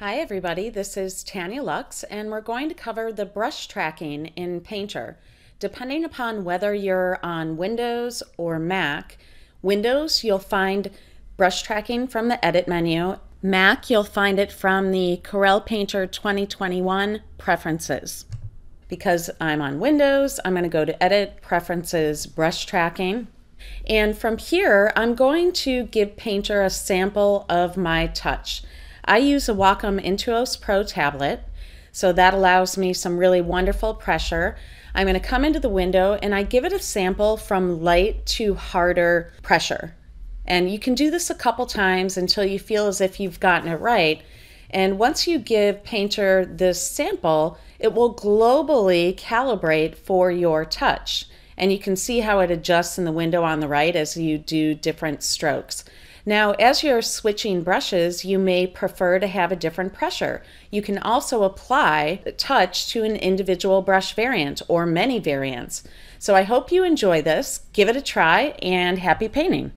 Hi everybody, this is Tanya Lux and we're going to cover the brush tracking in Painter. Depending upon whether you're on Windows or Mac, Windows you'll find brush tracking from the Edit menu. Mac you'll find it from the Corel Painter 2021 Preferences. Because I'm on Windows, I'm going to go to Edit, Preferences, Brush Tracking. And from here, I'm going to give Painter a sample of my touch. I use a Wacom Intuos Pro tablet, so that allows me some really wonderful pressure. I'm going to come into the window and I give it a sample from light to harder pressure. And you can do this a couple times until you feel as if you've gotten it right. And once you give Painter this sample, it will globally calibrate for your touch. And you can see how it adjusts in the window on the right as you do different strokes. Now, as you're switching brushes, you may prefer to have a different pressure. You can also apply touch to an individual brush variant or many variants. So I hope you enjoy this. Give it a try and happy painting.